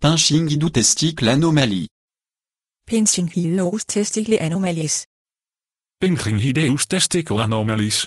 pinching TESTICLE l'anomalie. pinching TESTICLE l'anomalie. pinching TESTICLE l'anomalie.